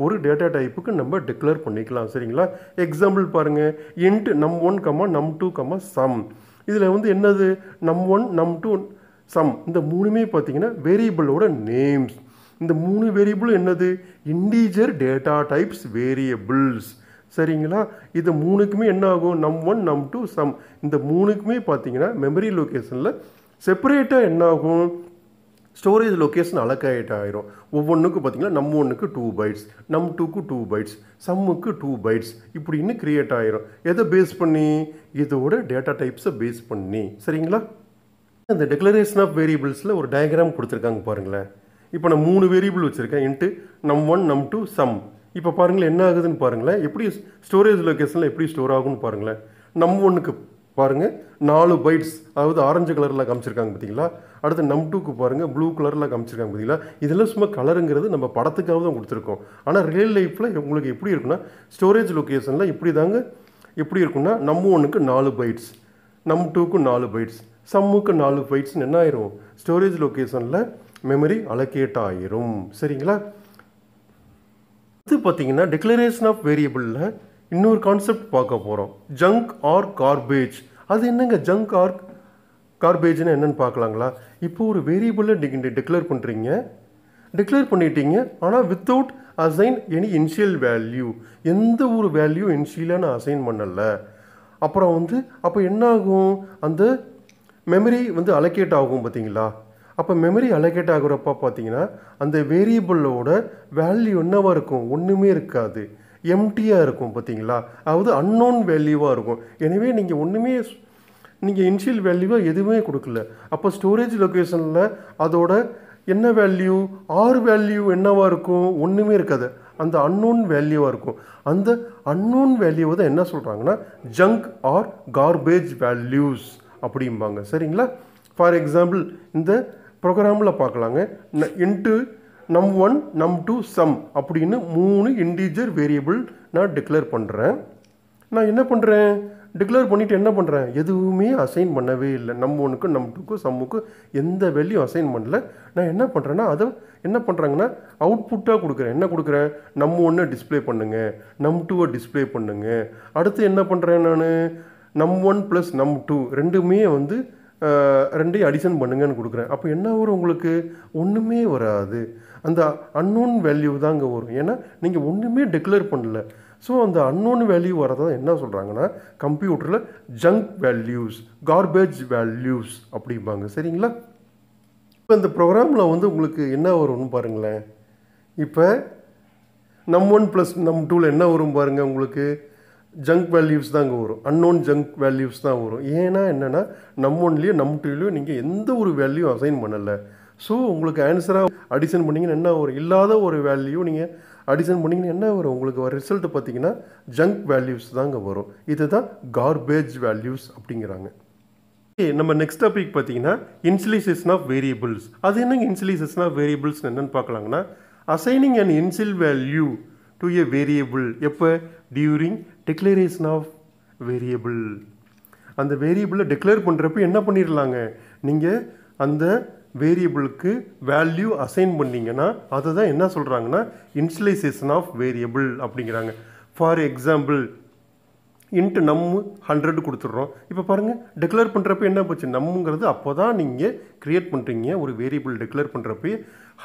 ஒரு டேட்டா டைப்புக்கு நம்ம டிக்ளேர் பண்ணிக்கலாம் சரிங்களா எக்ஸாம்பிள் பாருங்கள் இன்ட் நம் ஒன் கம்மா நம் டூ கம்மா சம் இதில் வந்து என்னது நம் ஒன் நம் டூ சம் இந்த மூணுமே பார்த்திங்கன்னா வேரியபிளோட நேம்ஸ் இந்த மூணு வேரியபிள் என்னது இண்டீஜர் டேட்டா டைப்ஸ் வேரியபிள்ஸ் சரிங்களா இது மூணுக்குமே என்ன ஆகும் நம் ஒன் நம் டூ சம் இந்த மூணுக்குமே பார்த்தீங்கன்னா மெமரி லொக்கேஷனில் செப்பரேட்டாக என்ன ஆகும் ஸ்டோரேஜ் லொக்கேஷன் அலக்கேட் ஆகிரும் ஒவ்வொன்றுக்கும் பார்த்தீங்கன்னா நம்ம ஒன்றுக்கு டூ பைட்ஸ் நம் டூக்கு டூ பைட்ஸ் சம்முக்கு டூ பைட்ஸ் இப்படின்னு க்ரியேட் ஆகிரும் எதை பேஸ் பண்ணி இதோட டேட்டா டைப்ஸை பேஸ் பண்ணி சரிங்களா இந்த டெக்ளரேஷன் ஆஃப் வேரியபிள்ஸில் ஒரு டயக்ராம் கொடுத்துருக்காங்க பாருங்களேன் இப்போ நான் மூணு வேரியபிள் வச்சுருக்கேன் இன்ட்டு நம் ஒன் நம் டூ சம் இப்போ பாருங்களேன் என்ன ஆகுதுன்னு பாருங்களேன் எப்படி ஸ்டோரேஜ் லொக்கேஷனில் எப்படி ஸ்டோர் ஆகும்னு பாருங்களேன் நம் ஒன்றுக்கு பாருங்கள் நாலு பைட்ஸ் அதாவது ஆரஞ்சு கலரில் காமிச்சிருக்காங்க பார்த்தீங்களா அடுத்து நம் டூக்கு பாருங்கள் ப்ளூ கலரில் காமிச்சிருக்காங்க பார்த்தீங்களா இதெல்லாம் சும்மா கலருங்கிறது நம்ம படத்துக்காக தான் கொடுத்துருக்கோம் ஆனால் ரியல் லைஃப்பில் உங்களுக்கு எப்படி இருக்குன்னா ஸ்டோரேஜ் லொக்கேஷனில் இப்படி தாங்க எப்படி இருக்குன்னா நம்ம ஒன்றுக்கு நாலு பைட்ஸ் நம் டூக்கு நாலு பைட்ஸ் சம்முக்கு நாலு பைட்ஸ்னு என்ன ஆயிரும் ஸ்டோரேஜ் லொக்கேஷனில் மெமரி அலோகேட் ஆயிரும் சரிங்களா இது பார்த்தீங்கன்னா டிக்ளரேஷன் ஆஃப் வேரியபிளில் இன்னொரு கான்செப்ட் பார்க்க போகிறோம் ஜங்க் ஆர் கார்பேஜ் அது என்னங்க ஜங்க் ஆர் கார்பேஜ்னு என்னென்னு பார்க்கலாங்களா இப்போ ஒரு வேரியபிளை நீங்கள் டிக்ளேர் பண்ணுறீங்க டிக்ளேர் பண்ணிட்டீங்க ஆனால் without assign any initial value எந்த ஒரு வேல்யூ இன்ஷியலாக நான் அசைன் பண்ணலை அப்புறம் வந்து அப்போ என்ன ஆகும் அந்த மெமரி வந்து அலோகேட் ஆகும் பார்த்தீங்களா அப்போ மெமரி அலோகேட் ஆகுறப்ப பார்த்தீங்கன்னா அந்த வேரியபிளோட வேல்யூ என்னவாக இருக்கும் ஒன்றுமே இருக்காது எம்டியாக இருக்கும் பார்த்தீங்களா அதாவது அன்னோன் வேல்யூவாக இருக்கும் எனவே நீங்கள் ஒன்றுமே நீங்கள் இன்ஷியல் வேல்யூவாக எதுவுமே கொடுக்கல அப்போ ஸ்டோரேஜ் லொக்கேஷனில் அதோட என்ன வேல்யூ ஆர் வேல்யூ என்னவாக இருக்கும் ஒன்றுமே இருக்காது அந்த அன்னோன் வேல்யூவாக இருக்கும் அந்த அன்னோன் வேல்யூவை தான் என்ன சொல்கிறாங்கன்னா ஜங்க் ஆர் கார்பேஜ் வேல்யூஸ் அப்படிம்பாங்க சரிங்களா ஃபார் எக்ஸாம்பிள் இந்த ப்ரோக்ராமில் பார்க்கலாங்க இன்ட்டு நம் ஒன் நம் டூ சம் அப்படின்னு மூணு இன்டீஜர் வேரியபிள் நான் டிக்ளேர் பண்ணுறேன் நான் என்ன பண்ணுறேன் டிக்ளேர் பண்ணிவிட்டு என்ன பண்ணுறேன் எதுவுமே அசைன் பண்ணவே இல்லை நம் ஒனுக்கு நம் டூக்கும் சம்முக்கும் எந்த வேல்யூ அசைன் பண்ணல நான் என்ன பண்ணுறேன்னா அதை என்ன பண்ணுறாங்கன்னா அவுட்புட்டாக கொடுக்குறேன் என்ன கொடுக்குறேன் நம்ம ஒன்றை டிஸ்பிளே பண்ணுங்கள் நம் டூவை டிஸ்பிளே பண்ணுங்கள் அடுத்து என்ன பண்ணுறேன் நான் நம் ஒன் ப்ளஸ் நம் டூ ரெண்டுமே வந்து ரெண்டையும் அடிஷன் பண்ணுங்கன்னு கொடுக்குறேன் அப்போ என்ன வரும் உங்களுக்கு ஒன்றுமே வராது அந்த அன்னோன் வேல்யூ தான் அங்கே வரும் ஏன்னா நீங்கள் ஒன்றுமே டிக்ளேர் பண்ணல ஸோ அந்த அன்னோன் வேல்யூ வரதான் என்ன சொல்கிறாங்கன்னா கம்ப்யூட்டரில் ஜங்க் வேல்யூஸ் கார்பேஜ் வேல்யூஸ் அப்படிம்பாங்க சரிங்களா இப்போ இந்த ப்ரோக்ராமில் வந்து உங்களுக்கு என்ன வரும்னு பாருங்களேன் இப்போ நம் ஒன் ப்ளஸ் நம் டூவில் என்ன வரும் பாருங்கள் உங்களுக்கு ஜங்க் வேல்யூஸ் தான் அங்கே வரும் அன்னோன் ஜங்க் வேல்யூஸ் தான் வரும் ஏன்னா என்னென்னா நம் ஒன்லேயோ நம் டூலேயோ நீங்கள் எந்த ஒரு வேல்யூ அசைன் பண்ணலை ஸோ உங்களுக்கு ஆன்சராக அடிஷன் பண்ணிங்கன்னு என்ன ஒரு இல்லாத ஒரு வேல்யூ நீங்கள் அடிஷன் பண்ணிங்கன்னு என்ன வரும் உங்களுக்கு வர ரிசல்ட் பார்த்தீங்கன்னா ஜங்க் வேல்யூஸ் தாங்க வரும் இது தான் கார்பேஜ் வேல்யூஸ் அப்படிங்கிறாங்க நம்ம நெக்ஸ்ட் டாபிக் பார்த்தீங்கன்னா இன்சிலிசேஷன் ஆஃப் வேரியபிள்ஸ் அது என்னங்க இன்சிலிசேஷன் ஆஃப் வேரியபிள்ஸ் என்னென்னு பார்க்கலாங்கன்னா assigning and initial value to a variable எப்போ டியூரிங் டிக்ளரேஷன் ஆஃப் வேரியபிள் அந்த வேரியபிளை டிக்ளேர் பண்ணுறப்ப என்ன பண்ணிடலாங்க நீங்கள் அந்த வேரியபிளுக்கு வேல்யூ அசைன் பண்ணிங்கன்னா அதை தான் என்ன சொல்கிறாங்கன்னா இன்சிலைசேஷன் ஆஃப் வேரியபிள் அப்படிங்கிறாங்க for example int num hundred கொடுத்துட்றோம் இப்போ பாருங்கள் டிக்ளேர் பண்ணுறப்ப என்ன போச்சு நம்முங்கிறது அப்போ தான் நீங்கள் க்ரியேட் பண்ணுறீங்க ஒரு வேரியபிள் டிக்ளேர் பண்ணுறப்ப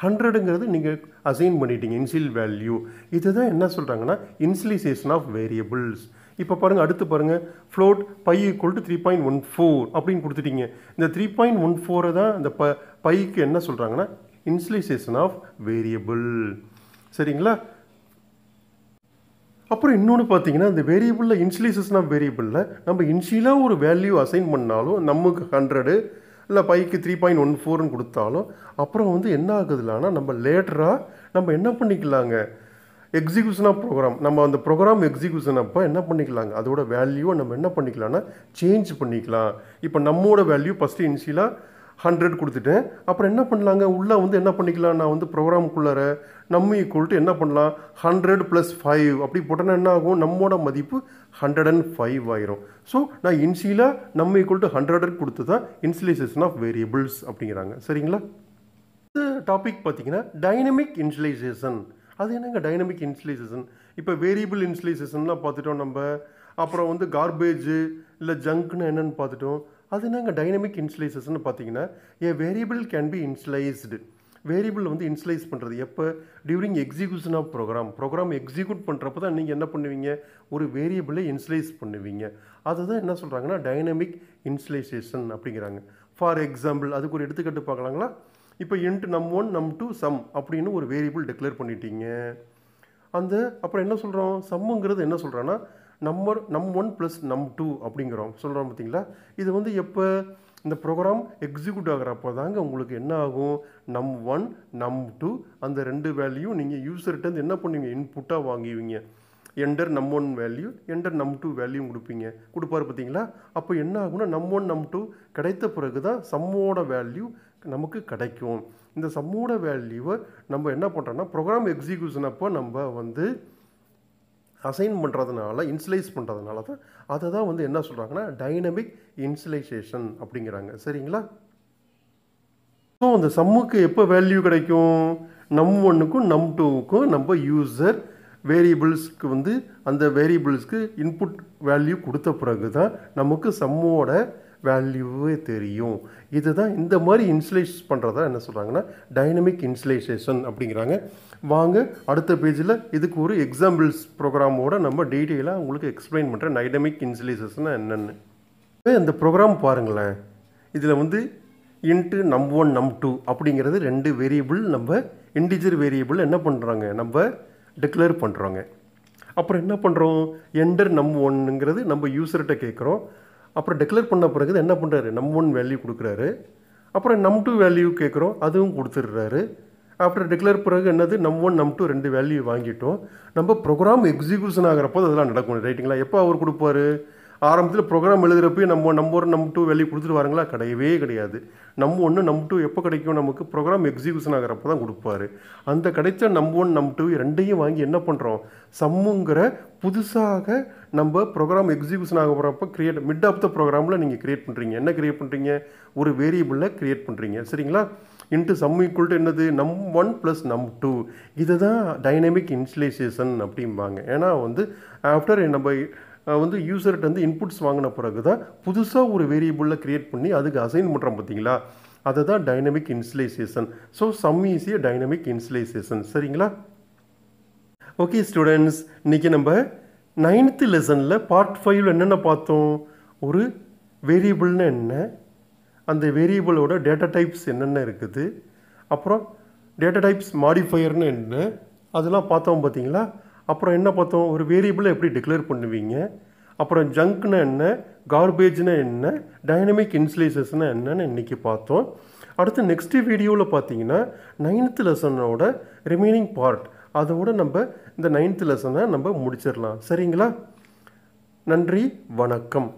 ஹண்ட்ரடுங்கிறது நீங்கள் அசைன் பண்ணிட்டீங்க இன்சியல் வேல்யூ இதுதான் என்ன சொல்கிறாங்கன்னா இன்சிலைசேஷன் ஆஃப் வேரியபிள்ஸ் இப்போ பாருங்கள் அடுத்து பாருங்கள் float pi equal to three point one four அப்படின்னு கொடுத்துட்டீங்க இந்த த்ரீ பாயிண்ட் ஒன் ஃபோரை தான் இந்த ப பைக்கு என்ன சொல்கிறாங்கன்னா இன்சுலைசேஷன் ஆஃப் வேரியபிள் சரிங்களா அப்புறம் இன்னொன்று பார்த்தீங்கன்னா இந்த வேரியபிளில் இன்சுலைசேஷன் ஆஃப் வேரியபிளில் நம்ம இன்சியலாக ஒரு வேல்யூ அசைன் பண்ணாலும் நமக்கு ஹண்ட்ரடு இல்லை பைக்கு த்ரீ பாயிண்ட் ஒன் ஃபோர்னு கொடுத்தாலும் அப்புறம் வந்து என்ன ஆகுதுலான்னா நம்ம லேட்டராக நம்ம என்ன பண்ணிக்கலாங்க எக்ஸிக்யூஷன் ஆஃப் ப்ரோக்ராம் நம்ம அந்த ப்ரோக்ராம் எக்ஸிக்யூஷன் அப்போ என்ன பண்ணிக்கலாங்க அதோட வேல்யூவை நம்ம என்ன பண்ணிக்கலாம்னா சேஞ்ச் பண்ணிக்கலாம் இப்போ நம்மோட வேல்யூ ஃபஸ்ட்டு இன்ஷியலாக ஹண்ட்ரட் கொடுத்துட்டேன் அப்புறம் என்ன பண்ணலாங்க உள்ளே வந்து என்ன பண்ணிக்கலாம் நான் வந்து ப்ரோக்ராம்குள்ளார நம்ம கொள்ளிட்டு என்ன பண்ணலாம் ஹண்ட்ரட் ப்ளஸ் ஃபைவ் அப்படி போட்டோன்னா என்ன ஆகும் நம்மோட மதிப்பு ஹண்ட்ரட் அண்ட் ஃபைவ் ஆயிரும் ஸோ நான் இன்சியலாக நம்ம கொள்ளிட்டு ஹண்ட்ரட் கொடுத்து தான் இன்சுலேசேஷன் ஆஃப் வேரியபிள்ஸ் அப்படிங்கிறாங்க சரிங்களா இந்த டாபிக் பார்த்தீங்கன்னா டைனமிக் இன்சுலைசேஷன் அது என்னங்க டைனமிக் இன்சுலைசேஷன் இப்போ வேரியபிள் இன்சுலைசேஷன்லாம் பார்த்துட்டோம் நம்ம அப்புறம் வந்து கார்பேஜ் இல்லை ஜங்க்னு என்னென்னு பார்த்துட்டோம் அது நாங்கள் டைனமிக் இன்ஸ்லைசஸ்ன்னு பார்த்தீங்கன்னா a variable can be initialized variable வந்து இன்சிலைஸ் பண்ணுறது எப்போ during execution of program program execute பண்ணுறப்ப தான் நீங்கள் என்ன பண்ணுவீங்க ஒரு வேரியபிளை இன்சிலைஸ் பண்ணுவீங்க அதுதான் என்ன சொல்கிறாங்கன்னா டைனமிக் இன்சுலைசேஷன் அப்படிங்கிறாங்க ஃபார் எக்ஸாம்பிள் அதுக்கு ஒரு எடுத்துக்கட்டு பார்க்கலாங்களா இப்போ இன்ட்டு நம் ஒன் நம் டூ சம் அப்படின்னு ஒரு வேரியபிள் டிக்ளேர் பண்ணிட்டீங்க அந்த அப்புறம் என்ன சொல்கிறோம் சம்முங்கிறது என்ன சொல்கிறேன்னா நம்பர் நம் ஒன் ப்ளஸ் நம் டூ அப்படிங்கிறோம் சொல்கிறோம் பார்த்தீங்களா இது வந்து எப்போ இந்த ப்ரோக்ராம் எக்ஸிக்யூட் ஆகிறப்போ தாங்க உங்களுக்கு என்ன ஆகும் நம் ஒன் நம் டூ அந்த ரெண்டு வேல்யூ நீங்கள் வந்து என்ன பண்ணுவீங்க இன்புட்டாக வாங்குவீங்க enter num one value enter num two value கொடுப்பீங்க கொடுப்பார் பார்த்தீங்களா அப்போ என்ன ஆகும்னா நம் ஒன் நம் டூ கிடைத்த பிறகு தான் சம்மோட வேல்யூ நமக்கு கிடைக்கும் இந்த சம்மோட வேல்யூவை நம்ம என்ன பண்ணுறோன்னா ப்ரோக்ராம் எக்ஸிக்யூஷன் அப்போ நம்ம வந்து அசைன் பண்ணுறதுனால இன்சுலைஸ் பண்ணுறதுனால தான் அதை தான் வந்து என்ன சொல்கிறாங்கன்னா டைனமிக் இன்சுலைசேஷன் அப்படிங்கிறாங்க சரிங்களா ஸோ அந்த சம்முக்கு எப்போ வேல்யூ கிடைக்கும் நம் ஒன்றுக்கும் நம் டூவுக்கும் நம்ம யூஸர் வேரியபிள்ஸ்க்கு வந்து அந்த வேரியபிள்ஸ்க்கு இன்புட் வேல்யூ கொடுத்த பிறகு தான் நமக்கு சம்மோட வேல்யூவே தெரியும் இதுதான் இந்த மாதிரி இன்சுலேஷ் பண்ணுறதா என்ன சொல்கிறாங்கன்னா டைனமிக் இன்சுலேஷேஷன் அப்படிங்கிறாங்க வாங்க அடுத்த பேஜில் இதுக்கு ஒரு எக்ஸாம்பிள்ஸ் ப்ரோக்ராமோட நம்ம டீட்டெயிலாக உங்களுக்கு எக்ஸ்பிளைன் பண்ணுறேன் டைனமிக் இன்சுலேஷேஷன் என்னென்னு அந்த ப்ரோக்ராம் பாருங்களேன் இதில் வந்து இன்ட்டு நம் ஒன் நம் டூ அப்படிங்கிறது ரெண்டு வேரியபிள் நம்ம இண்டிஜர் வேரியபிள் என்ன பண்ணுறாங்க நம்ம டிக்ளேர் பண்ணுறாங்க அப்புறம் என்ன பண்ணுறோம் என்டர் நம் ஒன்னுங்கிறது நம்ம யூசர்கிட்ட கேட்குறோம் அப்புறம் டிக்ளேர் பண்ண பிறகு என்ன பண்ணுறாரு நம் ஒன் வேல்யூ கொடுக்குறாரு அப்புறம் நம் டூ வேல்யூ கேட்குறோம் அதுவும் கொடுத்துட்றாரு அப்புறம் டிக்ளேர் பிறகு என்னது நம் ஒன் நம் டூ ரெண்டு வேல்யூ வாங்கிட்டோம் நம்ம ப்ரோக்ராம் எக்ஸிக்யூஷன் ஆகிறப்போ அதெல்லாம் நடக்கும் ரைட்டிங்களா எப்போ அவர் கொடுப்பாரு ஆரம்பத்தில் ப்ரோக்ராம் எழுதுகிறப்பையும் நம்ம நம்ம ஒரு நம்பர் டூ வெளியே கொடுத்துட்டு வாருங்களா கிடையவே கிடையாது நம்ம ஒன்று நம்ம டூ எப்போ கிடைக்கும் நமக்கு ப்ரோக்ராம் எக்ஸிக்யூஷன் ஆகிறப்ப தான் கொடுப்பாரு அந்த கிடைச்ச நம்பர் ஒன் நம் டூ ரெண்டையும் வாங்கி என்ன பண்ணுறோம் சம்முங்கிற புதுசாக நம்ம ப்ரோக்ராம் எக்ஸிக்யூஷன் ஆக போகிறப்ப கிரியேட் மிட் ஆஃப் த ப்ரோக்ராமில் நீங்கள் க்ரியேட் பண்ணுறீங்க என்ன க்ரியேட் பண்ணுறீங்க ஒரு வேரியபிளில் க்ரியேட் பண்ணுறீங்க சரிங்களா இன்ட்டு சம் ஈக்குவல் டு என்னது நம் ஒன் ப்ளஸ் நம் டூ இது தான் டைனமிக் இன்ஸ்டலேஷேஷன் அப்படிம்பாங்க ஏன்னா வந்து ஆஃப்டர் நம்ம வந்து யூசர்கிட்ட வந்து இன்புட்ஸ் வாங்கின பிறகு தான் புதுசாக ஒரு வேரியபிளில் க்ரியேட் பண்ணி அதுக்கு அசைன் பண்ணுறோம் பார்த்தீங்களா அதை தான் டைனமிக் இன்ஸ்லைசேஷன் ஸோ சம் ஈஸியாக டைனமிக் இன்சுலைசேஷன் சரிங்களா ஓகே ஸ்டூடெண்ட்ஸ் இன்றைக்கி நம்ம நைன்த்து லெசனில் பார்ட் ஃபைவ்ல என்னென்ன பார்த்தோம் ஒரு வேரியபிள்னு என்ன அந்த வேரியபிளோட டேட்டா டைப்ஸ் என்னென்ன இருக்குது அப்புறம் டேட்டா டைப்ஸ் மாடிஃபையர்னு என்ன அதெல்லாம் பார்த்தோம் பார்த்தீங்களா அப்புறம் என்ன பார்த்தோம் ஒரு வேரியபிளை எப்படி டிக்ளேர் பண்ணுவீங்க அப்புறம் ஜங்க்னா என்ன கார்பேஜ்னா என்ன டைனமிக் இன்சுலேசஸ்னால் என்னன்னு இன்றைக்கி பார்த்தோம் அடுத்து நெக்ஸ்ட் வீடியோவில் பார்த்தீங்கன்னா நைன்த்து லெசனோட ரிமைனிங் பார்ட் அதோட நம்ம இந்த நைன்த்து லெசனை நம்ம முடிச்சிடலாம் சரிங்களா நன்றி வணக்கம்